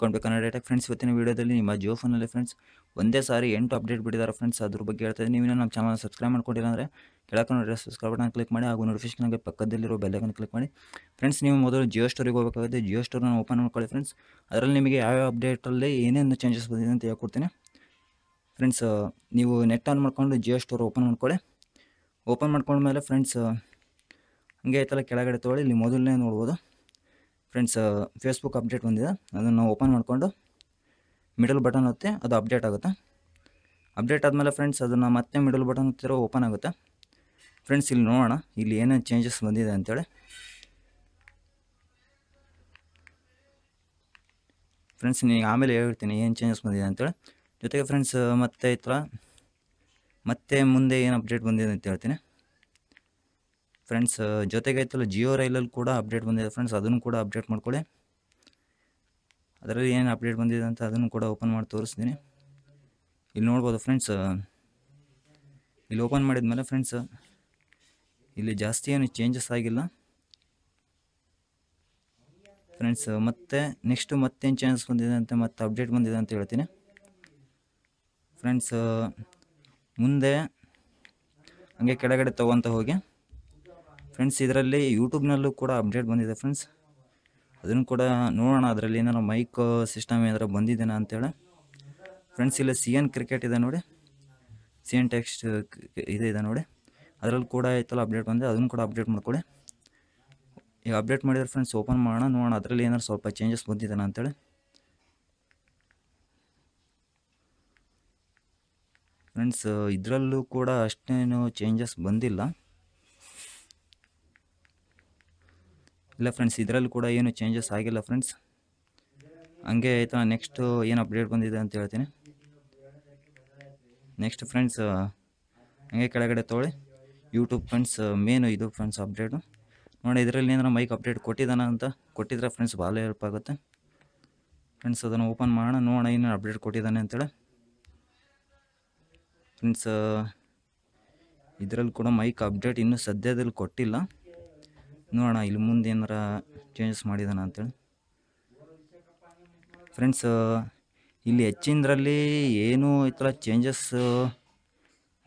Kannada friends ಇವತ್ತಿನ ವೀಡಿಯೋದಲ್ಲಿ ನಿಮ್ಮ ಜಿಯೋ ಫೋನಲ್ಲಿ ಫ್ರೆಂಡ್ಸ್ ಒಂದೇ ಸಾರಿ ಎಂಟು ಅಪ್ಡೇಟ್ ಬಿಟ್ಟಿದ್ದಾರೆ ಫ್ರೆಂಡ್ಸ್ ಅದ್ರ ಬಗ್ಗೆ ಹೇಳ್ತಾ ನೀವು ನಮ್ಮ ಚಾನಲ್ ಸಬ್ಸ್ಕ್ರೈಬ್ ಮಾಡ್ಕೊಂಡಿಲ್ಲ ಅಂದರೆ ಸಬ್ಸ್ಕ್ರೈಬ್ ಬಟನ್ ಕ್ಲಿಕ್ ಮಾಡಿ ಹಾಗೂ ನೋಟಿಫಿಕೇಷನ್ಗೆ ಪಕ್ಕದಲ್ಲಿರೋ ಬೆಲ್ಲೈಕನ್ ಕ್ಲಿಕ್ ಮಾಡಿ ಫ್ರೆಂಡ್ಸ್ ನೀವು ಮೊದಲು ಜಿಯೋ ಸ್ಟೋರಿಗೆ ಹೋಗಬೇಕಾಗುತ್ತೆ ಜಿಯೋ ಸ್ಟೋರನ್ನು ಓಪನ್ ಮಾಡ್ಕೊಳ್ಳಿ ಫ್ರೆಂಡ್ಸ್ ಅದರಲ್ಲಿ ನಿಮಗೆ ಯಾವ ಅಪ್ಡೇಟಲ್ಲಿ ಏನೇನು ಚೇಂಜಸ್ ಬಂದಿದೆ ಅಂತ ಹೇಳ್ಕೊಡ್ತೀನಿ ಫ್ರೆಂಡ್ಸ್ ನೀವು ನೆಟ್ ಆನ್ ಮಾಡಿಕೊಂಡು ಜಿಯೋ ಸ್ಟೋರ್ ಓಪನ್ ಮಾಡ್ಕೊಳ್ಳಿ ಓಪನ್ ಮಾಡ್ಕೊಂಡ್ಮೇಲೆ ಫ್ರೆಂಡ್ಸ್ ಹಂಗೆ ಐತಲ್ಲ ಕೆಳಗಡೆ ತೊಗೊಳ್ಳಿ ಇಲ್ಲಿ ಮೊದಲನೇ ನೋಡ್ಬೋದು ಫ್ರೆಂಡ್ಸ್ ಫೇಸ್ಬುಕ್ ಅಪ್ಡೇಟ್ ಬಂದಿದೆ ಅದನ್ನು ಓಪನ್ ಮಾಡಿಕೊಂಡು ಮಿಡಲ್ ಬಟನ್ ಒತ್ತಿ ಅದು ಅಪ್ಡೇಟ್ ಆಗುತ್ತೆ ಅಪ್ಡೇಟ್ ಆದಮೇಲೆ ಫ್ರೆಂಡ್ಸ್ ಅದನ್ನು ಮತ್ತೆ ಮಿಡಲ್ ಬಟನ್ ಒತ್ತಿರೋ ಓಪನ್ ಆಗುತ್ತೆ ಫ್ರೆಂಡ್ಸ್ ಇಲ್ಲಿ ನೋಡೋಣ ಇಲ್ಲಿ ಏನೇನು ಚೇಂಜಸ್ ಬಂದಿದೆ ಅಂತೇಳಿ ಫ್ರೆಂಡ್ಸ್ ನೀವು ಆಮೇಲೆ ಹೇಳ್ತೀನಿ ಏನು ಚೇಂಜಸ್ ಬಂದಿದೆ ಅಂತೇಳಿ ಜೊತೆಗೆ ಫ್ರೆಂಡ್ಸ್ ಮತ್ತೆ ಈ ಥರ ಮತ್ತೆ ಮುಂದೆ ಏನು ಅಪ್ಡೇಟ್ ಬಂದಿದೆ ಅಂತ ಹೇಳ್ತೀನಿ ಫ್ರೆಂಡ್ಸ್ ಜೊತೆಗೆ ಜಿಯೋ ರೈಲಲ್ಲಿ ಕೂಡ ಅಪ್ಡೇಟ್ ಬಂದಿದೆ ಫ್ರೆಂಡ್ಸ್ ಅದನ್ನು ಕೂಡ ಅಪ್ಡೇಟ್ ಮಾಡ್ಕೊಳ್ಳಿ ಅದರಲ್ಲಿ ಏನು ಅಪ್ಡೇಟ್ ಬಂದಿದೆ ಅಂತ ಅದನ್ನು ಕೂಡ ಓಪನ್ ಮಾಡಿ ತೋರಿಸ್ತೀನಿ ಇಲ್ಲಿ ನೋಡ್ಬೋದು ಫ್ರೆಂಡ್ಸ್ ಇಲ್ಲಿ ಓಪನ್ ಮಾಡಿದ ಮೇಲೆ ಫ್ರೆಂಡ್ಸ್ ಇಲ್ಲಿ ಜಾಸ್ತಿ ಏನು ಚೇಂಜಸ್ ಆಗಿಲ್ಲ ಫ್ರೆಂಡ್ಸ್ ಮತ್ತೆ ನೆಕ್ಸ್ಟು ಮತ್ತೇನು ಚೇಂಜಸ್ ಬಂದಿದೆ ಅಂತ ಮತ್ತೆ ಅಪ್ಡೇಟ್ ಬಂದಿದೆ ಅಂತ ಹೇಳ್ತೀನಿ ಫ್ರೆಂಡ್ಸ್ ಮುಂದೆ ಹಂಗೆ ಕೆಳಗಡೆ ತೊಗೊಂತ ಹೋಗಿ ಫ್ರೆಂಡ್ಸ್ ಇದರಲ್ಲಿ ಯೂಟ್ಯೂಬ್ನಲ್ಲೂ ಕೂಡ ಅಪ್ಡೇಟ್ ಬಂದಿದೆ ಫ್ರೆಂಡ್ಸ್ ಅದನ್ನು ಕೂಡ ನೋಡೋಣ ಅದರಲ್ಲಿ ಏನಾರು ಮೈಕ್ ಸಿಸ್ಟಮ್ ಏನಾರು ಬಂದಿದ್ದೇನೆ ಅಂತೇಳಿ ಫ್ರೆಂಡ್ಸ್ ಇಲ್ಲ ಸಿ ಎನ್ ಕ್ರಿಕೆಟ್ ಇದೆ ನೋಡಿ ಸಿ ಎನ್ ಟೆಕ್ಸ್ಟ್ ಇದೆ ಇದೆ ನೋಡಿ ಅದರಲ್ಲಿ ಕೂಡ ಐತಲ್ಲ ಅಪ್ಡೇಟ್ ಬಂದಿದೆ ಅದನ್ನು ಕೂಡ ಅಪ್ಡೇಟ್ ಮಾಡ್ಕೊಳ್ಳಿ ಈಗ ಅಪ್ಡೇಟ್ ಮಾಡಿದ್ರೆ ಫ್ರೆಂಡ್ಸ್ ಓಪನ್ ಮಾಡೋಣ ನೋಡೋಣ ಅದರಲ್ಲಿ ಏನಾರು ಸ್ವಲ್ಪ ಚೇಂಜಸ್ ಬಂದಿದ್ದಾನ ಅಂತೇಳಿ ಫ್ರೆಂಡ್ಸ್ ಇದರಲ್ಲೂ ಕೂಡ ಅಷ್ಟೇನು ಚೇಂಜಸ್ ಬಂದಿಲ್ಲ ಇಲ್ಲ ಫ್ರೆಂಡ್ಸ್ ಇದರಲ್ಲಿ ಕೂಡ ಏನು ಚೇಂಜಸ್ ಆಗಿಲ್ಲ ಫ್ರೆಂಡ್ಸ್ ಹಂಗೆ ಆಯಿತಾ ನೆಕ್ಸ್ಟು ಏನು ಅಪ್ಡೇಟ್ ಬಂದಿದೆ ಅಂತ ಹೇಳ್ತೀನಿ ನೆಕ್ಸ್ಟ್ ಫ್ರೆಂಡ್ಸ್ ಹಂಗೆ ಕೆಳಗಡೆ ತೊಗೊಳ್ಳಿ ಯೂಟ್ಯೂಬ್ ಫ್ರೆಂಡ್ಸ್ ಮೇನು ಇದು ಫ್ರೆಂಡ್ಸ್ ಅಪ್ಡೇಟು ನೋಡಿ ಇದರಲ್ಲಿ ಏನಾರ ಮೈಕ್ ಅಪ್ಡೇಟ್ ಕೊಟ್ಟಿದ್ದಾನ ಅಂತ ಕೊಟ್ಟಿದ್ರೆ ಫ್ರೆಂಡ್ಸ್ ಭಾಳ ಹೆಲ್ಪ್ ಆಗುತ್ತೆ ಫ್ರೆಂಡ್ಸ್ ಅದನ್ನು ಓಪನ್ ಮಾಡೋಣ ನೋಡೋಣ ಏನೇನು ಅಪ್ಡೇಟ್ ಕೊಟ್ಟಿದ್ದಾನೆ ಅಂತೇಳಿ ಫ್ರೆಂಡ್ಸ್ ಇದರಲ್ಲಿ ಕೂಡ ಮೈಕ್ ಅಪ್ಡೇಟ್ ಇನ್ನೂ ಸದ್ಯದಲ್ಲಿ ಕೊಟ್ಟಿಲ್ಲ ನೋಡೋಣ ಇಲ್ಲಿ ಮುಂದೆ ಏನಾರ ಚೇಂಜಸ್ ಮಾಡಿದಾನ ಅಂತೇಳಿ ಫ್ರೆಂಡ್ಸ್ ಇಲ್ಲಿ ಹೆಚ್ಚಿನದ್ರಲ್ಲಿ ಏನೂ ಈ ಥರ ಚೇಂಜಸ್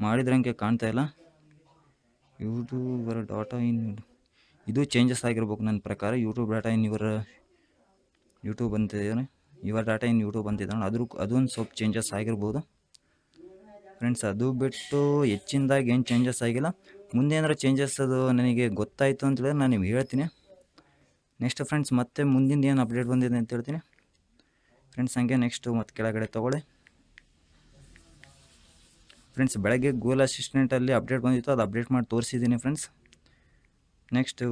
ಮಾಡಿದ್ರಂಗೆ ಕಾಣ್ತಾ ಇಲ್ಲ ಇವ್ರದ್ದು ಡಾಟಾ ಇನ್ ಇದು ಚೇಂಜಸ್ ಆಗಿರ್ಬೇಕು ನನ್ನ ಪ್ರಕಾರ ಯೂಟ್ಯೂಬ್ ಡಾಟಾ ಇನ್ ಇವರ ಯೂಟ್ಯೂಬ್ ಅಂತಿದ್ದಾರೆ ಇವರ ಡಾಟಾ ಇನ್ ಯೂಟ್ಯೂಬ್ ಅಂತಿದ್ದಾನೆ ಅದ್ರ ಅದೊಂದು ಸ್ವಲ್ಪ ಚೇಂಜಸ್ ಆಗಿರ್ಬೋದು ಫ್ರೆಂಡ್ಸ್ ಅದು ಬಿಟ್ಟು ಹೆಚ್ಚಿನದಾಗಿ ಏನು ಚೇಂಜಸ್ ಆಗಿಲ್ಲ ಮುಂದೆ ಏನಾರ ಚೇಂಜಸ್ ಅದು ನನಗೆ ಗೊತ್ತಾಯಿತು ಅಂತ ಹೇಳಿದ್ರೆ ನಾನು ನಿಮ್ಗೆ ಹೇಳ್ತೀನಿ ನೆಕ್ಸ್ಟ್ ಫ್ರೆಂಡ್ಸ್ ಮತ್ತೆ ಮುಂದಿನ ಏನು ಅಪ್ಡೇಟ್ ಬಂದಿದೆ ಅಂತ ಹೇಳ್ತೀನಿ ಫ್ರೆಂಡ್ಸ್ ಹಂಗೆ ನೆಕ್ಸ್ಟು ಮತ್ತು ಕೆಳಗಡೆ ತೊಗೊಳ್ಳಿ ಫ್ರೆಂಡ್ಸ್ ಬೆಳಗ್ಗೆ ಗೂಗಲ್ ಅಸಿಸ್ಟೆಂಟಲ್ಲಿ ಅಪ್ಡೇಟ್ ಬಂದಿತ್ತು ಅದು ಅಪ್ಡೇಟ್ ಮಾಡಿ ತೋರಿಸಿದ್ದೀನಿ ಫ್ರೆಂಡ್ಸ್ ನೆಕ್ಸ್ಟು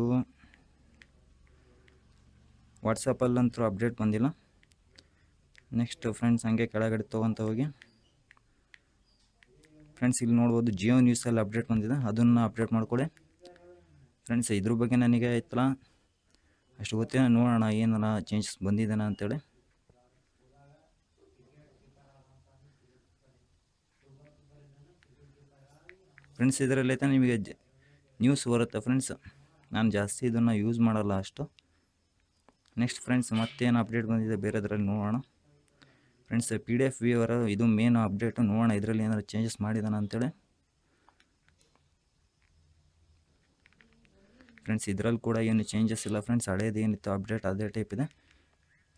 ವಾಟ್ಸಪ್ಪಲ್ಲಂತೂ ಅಪ್ಡೇಟ್ ಬಂದಿಲ್ಲ ನೆಕ್ಸ್ಟ್ ಫ್ರೆಂಡ್ಸ್ ಹಂಗೆ ಕೆಳಗಡೆ ತೊಗೊತ ಹೋಗಿ ಫ್ರೆಂಡ್ಸ್ ಇಲ್ಲಿ ನೋಡ್ಬೋದು ಜಿಯೋ ನ್ಯೂಸಲ್ಲಿ ಅಪ್ಡೇಟ್ ಬಂದಿದೆ ಅದನ್ನು ಅಪ್ಡೇಟ್ ಮಾಡಿಕೊಡಿ ಫ್ರೆಂಡ್ಸ್ ಇದ್ರ ಬಗ್ಗೆ ನನಗೆ ಆಯ್ತಲ್ಲ ಅಷ್ಟು ಗೊತ್ತಿಲ್ಲ ನೋಡೋಣ ಏನಲ್ಲ ಚೇಂಜಸ್ ಬಂದಿದ್ದಾನ ಅಂತೇಳಿ ಫ್ರೆಂಡ್ಸ್ ಇದರಲ್ಲಿ ನಿಮಗೆ ನ್ಯೂಸ್ ಬರುತ್ತೆ ಫ್ರೆಂಡ್ಸ್ ನಾನು ಜಾಸ್ತಿ ಇದನ್ನು ಯೂಸ್ ಮಾಡಲ್ಲ ಅಷ್ಟು ನೆಕ್ಸ್ಟ್ ಫ್ರೆಂಡ್ಸ್ ಮತ್ತೇನು ಅಪ್ಡೇಟ್ ಬಂದಿದೆ ಬೇರೆದ್ರಲ್ಲಿ ನೋಡೋಣ ಫ್ರೆಂಡ್ಸ್ ಪಿ ಡಿ ಎಫ್ ವಿವರ ಇದು ಮೇನ್ ಅಪ್ಡೇಟು ನೋಡೋಣ ಇದರಲ್ಲಿ ಏನಾದರೂ ಚೇಂಜಸ್ ಮಾಡಿದಾನ ಅಂತೇಳಿ ಫ್ರೆಂಡ್ಸ್ ಇದರಲ್ಲಿ ಕೂಡ ಏನು ಚೇಂಜಸ್ ಇಲ್ಲ ಫ್ರೆಂಡ್ಸ್ ಹಳೇದು ಏನಿತ್ತು ಅಪ್ಡೇಟ್ ಅದೇ ಟೈಪ್ ಇದೆ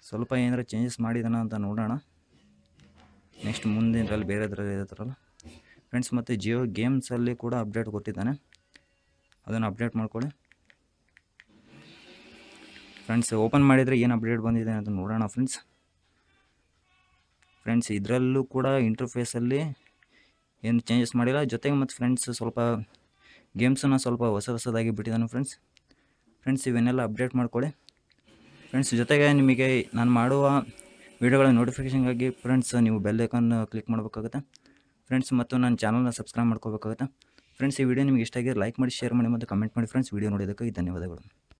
ಸ್ವಲ್ಪ ಏನಾರು ಚೇಂಜಸ್ ಮಾಡಿದಾನ ಅಂತ ನೋಡೋಣ ನೆಕ್ಸ್ಟ್ ಮುಂದೆ ಇದರಲ್ಲಿ ಬೇರೆದ್ರಲ್ಲಿ ಇರತ್ತಲ್ಲ ಫ್ರೆಂಡ್ಸ್ ಮತ್ತು ಜಿಯೋ ಗೇಮ್ಸಲ್ಲಿ ಕೂಡ ಅಪ್ಡೇಟ್ ಕೊಟ್ಟಿದ್ದಾನೆ ಅದನ್ನು ಅಪ್ಡೇಟ್ ಮಾಡ್ಕೊಳ್ಳಿ ಫ್ರೆಂಡ್ಸ್ ಓಪನ್ ಮಾಡಿದರೆ ಏನು ಅಪ್ಡೇಟ್ ಬಂದಿದೆ ಅಂತ ನೋಡೋಣ ಫ್ರೆಂಡ್ಸ್ ಫ್ರೆಂಡ್ಸ್ ಇದರಲ್ಲೂ ಕೂಡ ಇಂಟರ್ಫೇಸಲ್ಲಿ ಏನು ಚೇಂಜಸ್ ಮಾಡಿಲ್ಲ ಜೊತೆಗೆ ಮತ್ತು ಫ್ರೆಂಡ್ಸ್ ಸ್ವಲ್ಪ ಗೇಮ್ಸನ್ನು ಸ್ವಲ್ಪ ಹೊಸ ಹೊಸದಾಗಿ ಬಿಟ್ಟಿದ್ದಾನೆ ಫ್ರೆಂಡ್ಸ್ ಫ್ರೆಂಡ್ಸ್ ಇವನ್ನೆಲ್ಲ ಅಪ್ಡೇಟ್ ಮಾಡಿಕೊಳ್ಳಿ ಫ್ರೆಂಡ್ಸ್ ಜೊತೆಗೆ ನಿಮಗೆ ನಾನು ಮಾಡುವ ವೀಡಿಯೋಗಳ ನೋಟಿಫಿಕೇಷನ್ಗಾಗಿ ಫ್ರೆಂಡ್ಸ್ ನೀವು ಐಕಾನ್ ಕ್ಲಿಕ್ ಮಾಡಬೇಕಾಗುತ್ತೆ ಫ್ರೆಂಡ್ಸ್ ಮತ್ತು ನನ್ನ ಚಾನಲ್ನ ಸಬ್ಸ್ಕ್ರೈಬ್ ಮಾಡ್ಕೋಬೇಕಾಗುತ್ತೆ ಫ್ರೆಂಡ್ಸ್ ಈ ವಿಡಿಯೋ ನಿಮಗೆ ಇಷ್ಟ ಆಗಿದೆ ಲೈಕ್ ಮಾಡಿ ಶೇರ್ ಮಾಡಿ ಮತ್ತು ಕಮೆಂಟ್ ಮಾಡಿ ಫ್ರೆಂಡ್ಸ್ ವಿಡಿಯೋ ನೋಡಿದಕ್ಕೆ ಧನ್ಯವಾದಗಳು